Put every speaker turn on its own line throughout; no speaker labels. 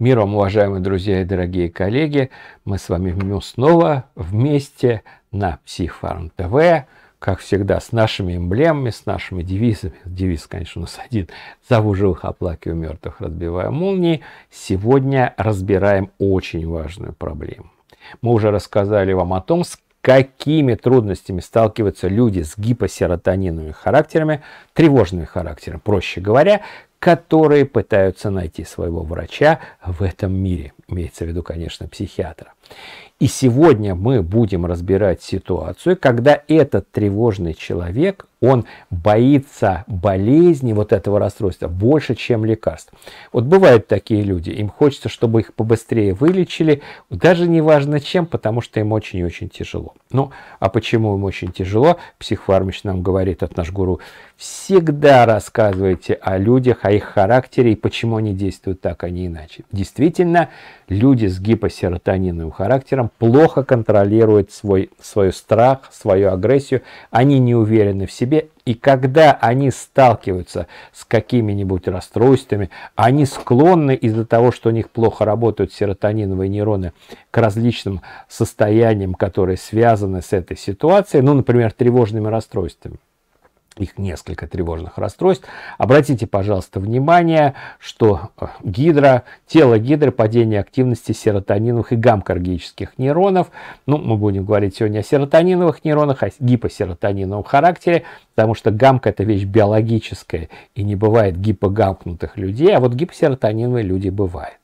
Миром, уважаемые друзья и дорогие коллеги. Мы с вами снова вместе на Психфарм ТВ. Как всегда, с нашими эмблемами, с нашими девизами. Девиз, конечно, у нас один. Зову живых, оплакиваю мертвых, разбиваю молнии. Сегодня разбираем очень важную проблему. Мы уже рассказали вам о том, с какими трудностями сталкиваются люди с гипосеротониновыми характерами, тревожными характерами, проще говоря, которые пытаются найти своего врача в этом мире. Имеется в виду, конечно, психиатра. И сегодня мы будем разбирать ситуацию, когда этот тревожный человек, он боится болезни, вот этого расстройства, больше, чем лекарств. Вот бывают такие люди, им хочется, чтобы их побыстрее вылечили, даже не важно чем, потому что им очень и очень тяжело. Ну, а почему им очень тяжело? Психфармич нам говорит, от наш гуру, всегда рассказывайте о людях, о их характере и почему они действуют так, а не иначе. Действительно, люди с гипосеротониновым характером плохо контролируют свой, свой страх, свою агрессию, они не уверены в себе, и когда они сталкиваются с какими-нибудь расстройствами, они склонны из-за того, что у них плохо работают серотониновые нейроны, к различным состояниям, которые связаны с этой ситуацией, ну, например, тревожными расстройствами их несколько тревожных расстройств. Обратите, пожалуйста, внимание, что э, гидра, тело гидры, падение активности серотониновых и гамкаргических нейронов, ну, мы будем говорить сегодня о серотониновых нейронах, о гипосеротониновом характере, потому что гамка – это вещь биологическая, и не бывает гипогамкнутых людей, а вот гипосеротониновые люди бывают.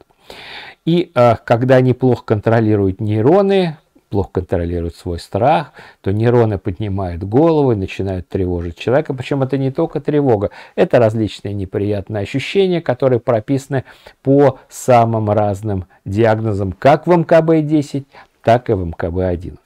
И э, когда они плохо контролируют нейроны, плохо контролирует свой страх, то нейроны поднимают голову и начинают тревожить человека. Причем это не только тревога, это различные неприятные ощущения, которые прописаны по самым разным диагнозам, как в МКБ-10, так и в МКБ-11.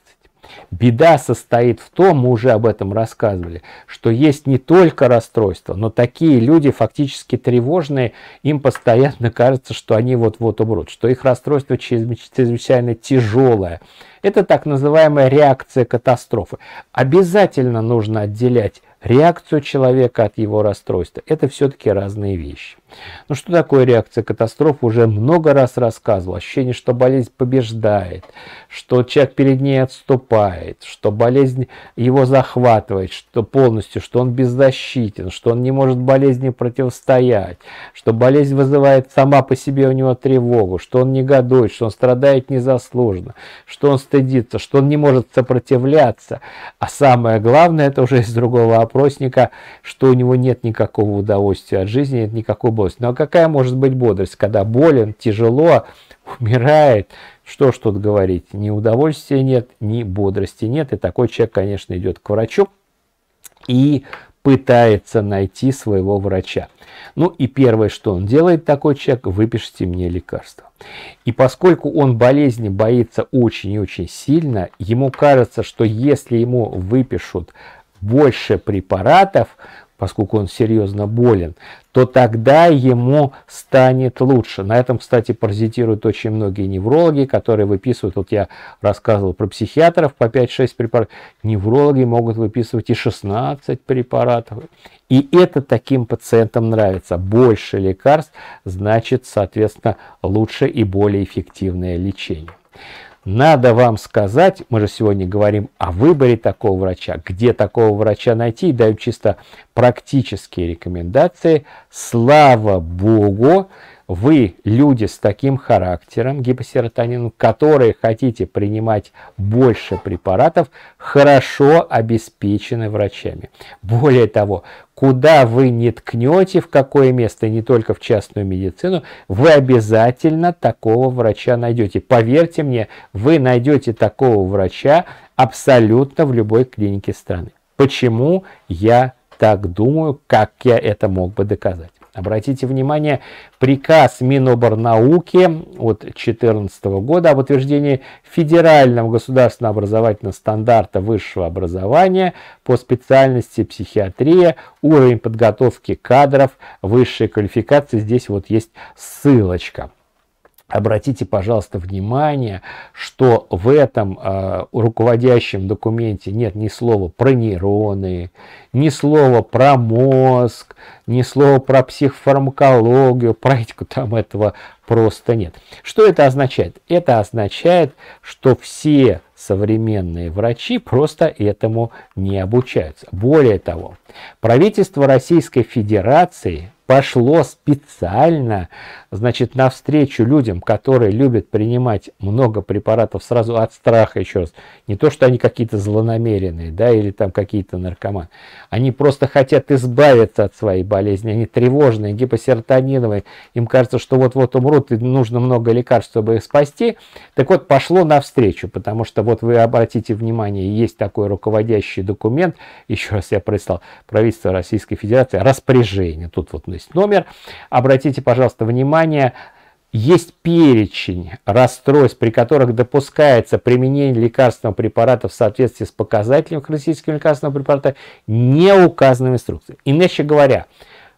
Беда состоит в том, мы уже об этом рассказывали, что есть не только расстройство, но такие люди фактически тревожные, им постоянно кажется, что они вот-вот умрут, что их расстройство чрезвычайно тяжелое. Это так называемая реакция катастрофы. Обязательно нужно отделять реакцию человека от его расстройства. Это все-таки разные вещи. Но ну, что такое реакция катастроф? Уже много раз рассказывал. Ощущение, что болезнь побеждает, что человек перед ней отступает, что болезнь его захватывает что полностью, что он беззащитен, что он не может болезни противостоять, что болезнь вызывает сама по себе у него тревогу, что он негодует, что он страдает незаслуженно, что он стыдится, что он не может сопротивляться. А самое главное, это уже из другого опросника, что у него нет никакого удовольствия от жизни, нет никакой бодрости. Но ну, а какая может быть бодрость, когда болен, тяжело, умирает? Что ж тут говорить? Ни удовольствия нет, ни бодрости нет. И такой человек, конечно, идет к врачу и пытается найти своего врача. Ну и первое, что он делает, такой человек, выпишите мне лекарство. И поскольку он болезни боится очень и очень сильно, ему кажется, что если ему выпишут больше препаратов, поскольку он серьезно болен, то тогда ему станет лучше. На этом, кстати, паразитируют очень многие неврологи, которые выписывают, вот я рассказывал про психиатров по 5-6 препаратов, неврологи могут выписывать и 16 препаратов. И это таким пациентам нравится. Больше лекарств, значит, соответственно, лучше и более эффективное лечение. Надо вам сказать, мы же сегодня говорим о выборе такого врача, где такого врача найти, и даю чисто практические рекомендации. Слава Богу, вы люди с таким характером, гипосеротонин, которые хотите принимать больше препаратов, хорошо обеспечены врачами. Более того, куда вы не ткнете, в какое место, не только в частную медицину, вы обязательно такого врача найдете. Поверьте мне, вы найдете такого врача абсолютно в любой клинике страны. Почему я так думаю, как я это мог бы доказать? Обратите внимание, приказ Миноборнауки от 2014 года об утверждении федерального государственного образовательного стандарта высшего образования по специальности психиатрия, уровень подготовки кадров, высшей квалификации. Здесь вот есть ссылочка. Обратите, пожалуйста, внимание, что в этом э, руководящем документе нет ни слова про нейроны, ни слова про мозг, ни слова про психофармакологию, практику там этого просто нет. Что это означает? Это означает, что все современные врачи просто этому не обучаются. Более того, правительство Российской Федерации пошло специально, значит, навстречу людям, которые любят принимать много препаратов сразу от страха, еще раз. Не то, что они какие-то злонамеренные, да, или там какие-то наркоманы. Они просто хотят избавиться от своей болезни. Они тревожные, гипосертониновые. Им кажется, что вот-вот умрут, и нужно много лекарств, чтобы их спасти. Так вот, пошло навстречу, потому что вот вы обратите внимание, есть такой руководящий документ, еще раз я прислал, правительство Российской Федерации, распоряжение, тут вот есть номер. Обратите, пожалуйста, внимание, есть перечень расстройств, при которых допускается применение лекарственного препарата в соответствии с показателями характеристики лекарственного препарата, не указанной в инструкции. Иначе говоря,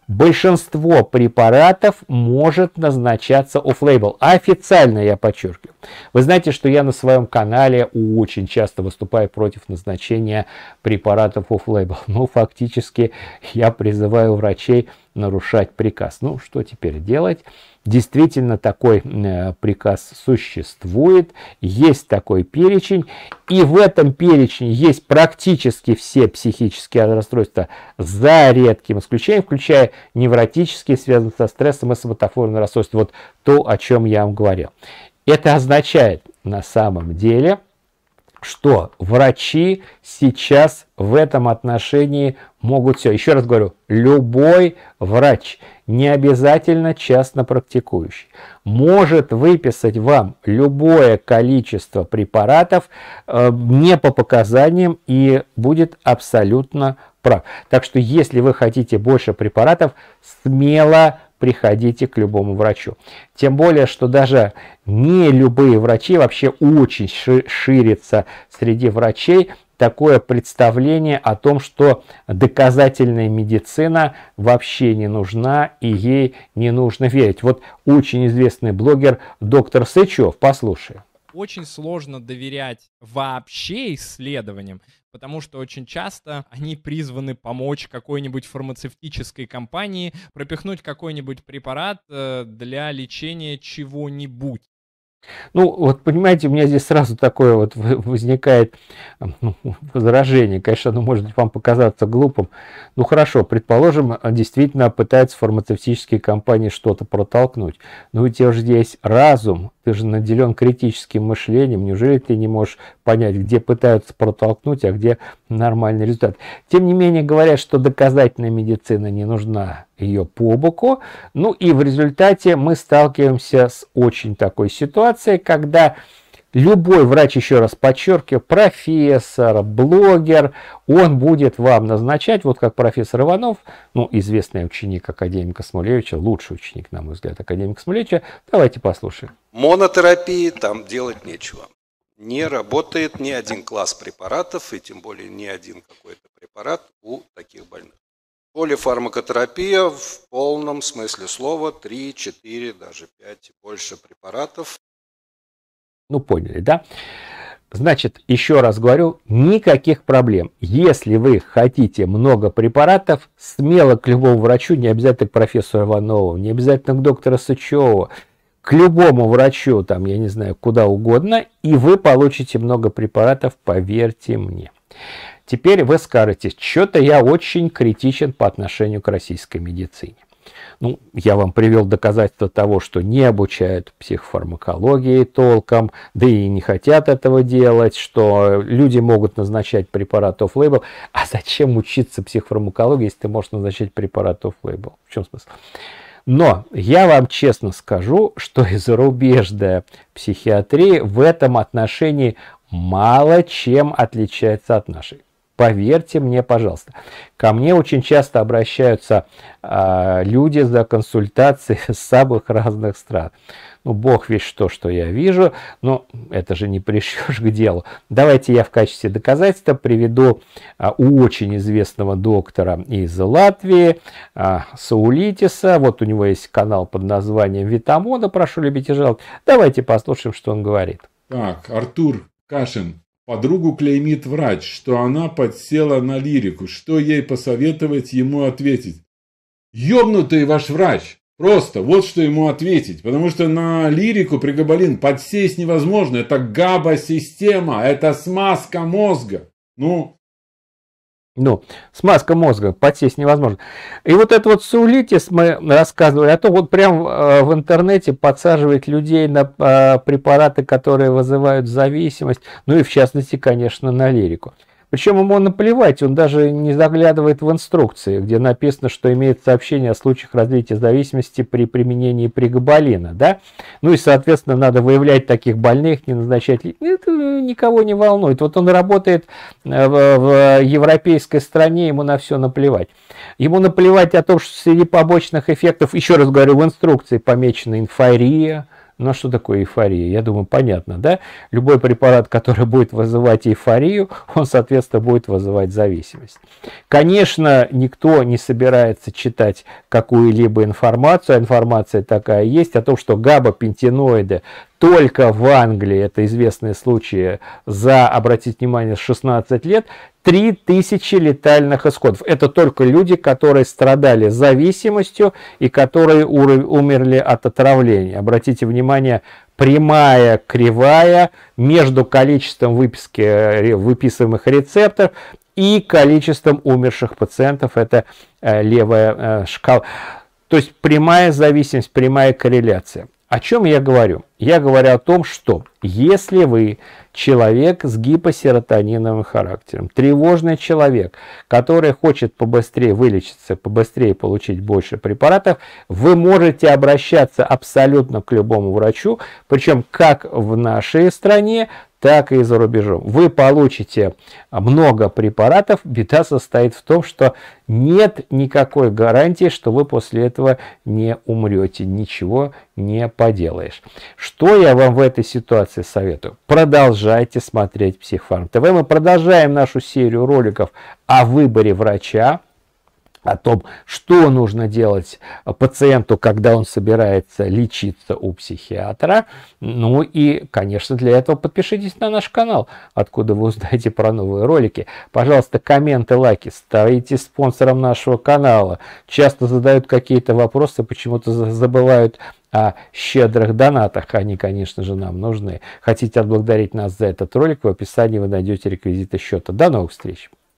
большинство препаратов может назначаться офф-лейбл. Официально, я подчеркиваю. Вы знаете, что я на своем канале очень часто выступаю против назначения препаратов офф-лейбл. Но фактически я призываю врачей нарушать приказ. Ну, что теперь делать? Действительно, такой э, приказ существует, есть такой перечень, и в этом перечне есть практически все психические расстройства, за редким исключением, включая невротические, связанные со стрессом и соматофорные расстройства. Вот то, о чем я вам говорил. Это означает на самом деле – что врачи сейчас в этом отношении могут все. Еще раз говорю, любой врач, не обязательно частно практикующий, может выписать вам любое количество препаратов э, не по показаниям и будет абсолютно прав. Так что если вы хотите больше препаратов, смело приходите к любому врачу. Тем более, что даже не любые врачи, вообще очень ширится среди врачей такое представление о том, что доказательная медицина вообще не нужна и ей не нужно верить. Вот очень известный блогер доктор Сычев, послушай. Очень сложно доверять вообще исследованиям, потому что очень часто они призваны помочь какой-нибудь фармацевтической компании пропихнуть какой-нибудь препарат э, для лечения чего-нибудь. Ну, вот понимаете, у меня здесь сразу такое вот возникает ну, возражение. Конечно, оно может вам показаться глупым. Ну, хорошо, предположим, а, действительно пытается фармацевтические компании что-то протолкнуть. Но у тебя же здесь разум, ты же наделен критическим мышлением. Неужели ты не можешь понять, где пытаются протолкнуть, а где нормальный результат? Тем не менее, говорят, что доказательная медицина не нужна ее по боку. Ну и в результате мы сталкиваемся с очень такой ситуацией, когда любой врач, еще раз подчеркиваю, профессор, блогер, он будет вам назначать, вот как профессор Иванов, ну, известный ученик академика Смолевича, лучший ученик, на мой взгляд, академика Смолевича. Давайте послушаем. Монотерапии там делать нечего. Не работает ни один класс препаратов, и тем более ни один какой-то препарат у таких больных. Полифармакотерапия в полном смысле слова 3, 4, даже 5 и больше препаратов. Ну, поняли, да? Значит, еще раз говорю, никаких проблем. Если вы хотите много препаратов, смело к любому врачу, не обязательно к профессору Иванову, не обязательно к доктору Сычеву, к любому врачу, там, я не знаю, куда угодно, и вы получите много препаратов, поверьте мне. Теперь вы скажете, что-то я очень критичен по отношению к российской медицине. Ну, я вам привел доказательства того, что не обучают психофармакологии толком, да и не хотят этого делать, что люди могут назначать препарат офф-лейбл. А зачем учиться психофармакологии, если ты можешь назначать препарат офф-лейбл? В чем смысл? Но я вам честно скажу, что и зарубежная психиатрия в этом отношении мало чем отличается от нашей. Поверьте мне, пожалуйста. Ко мне очень часто обращаются э, люди за консультацией с самых разных стран. Ну, бог весь что, что я вижу, но это же не пришьешь к делу. Давайте я в качестве доказательства приведу а, у очень известного доктора из Латвии, а, Саулитиса. Вот у него есть канал под названием «Витамода», прошу любить и жаловать. Давайте послушаем, что он говорит. Так, Артур Кашин, Подругу клеймит врач, что она подсела на лирику, что ей посоветовать ему ответить. «Ёбнутый ваш врач!» Просто вот что ему ответить, потому что на лирику пригабалин подсесть невозможно. Это габа-система, это смазка мозга. Ну, ну, смазка мозга, подсесть невозможно. И вот это вот саулитис, мы рассказывали, а то вот прям э, в интернете подсаживать людей на э, препараты, которые вызывают зависимость, ну и в частности, конечно, на лирику. Причем ему наплевать, он даже не заглядывает в инструкции, где написано, что имеет сообщение о случаях развития зависимости при применении пригабалина, да? Ну и, соответственно, надо выявлять таких больных, не назначать... Это никого не волнует. Вот он работает э, в европейской стране, ему на все наплевать. Ему наплевать о том, что среди побочных эффектов, еще раз говорю, в инструкции помечена инфария. Ну а что такое эйфория? Я думаю, понятно, да? Любой препарат, который будет вызывать эйфорию, он, соответственно, будет вызывать зависимость. Конечно, никто не собирается читать какую-либо информацию, а информация такая есть о том, что габапентиноиды только в Англии, это известные случаи, за, обратите внимание, 16 лет, 3000 летальных исходов. Это только люди, которые страдали зависимостью и которые умерли от отравления. Обратите внимание, прямая кривая между количеством выписки, э, выписываемых рецептов и количеством умерших пациентов. Это э, левая э, шкала. То есть прямая зависимость, прямая корреляция. О чем я говорю? Я говорю о том, что если вы человек с гипосеротониновым характером, тревожный человек, который хочет побыстрее вылечиться, побыстрее получить больше препаратов, вы можете обращаться абсолютно к любому врачу, причем как в нашей стране, так и за рубежом. Вы получите много препаратов. Беда состоит в том, что нет никакой гарантии, что вы после этого не умрете. Ничего не поделаешь. Что я вам в этой ситуации советую? Продолжайте смотреть Психфарм ТВ. Мы продолжаем нашу серию роликов о выборе врача о том, что нужно делать э, пациенту, когда он собирается лечиться у психиатра. Ну и, конечно, для этого подпишитесь на наш канал, откуда вы узнаете про новые ролики. Пожалуйста, комменты, лайки, ставите спонсором нашего канала. Часто задают какие-то вопросы, почему-то забывают о щедрых донатах. Они, конечно же, нам нужны. Хотите отблагодарить нас за этот ролик, в описании вы найдете реквизиты счета. До новых встреч!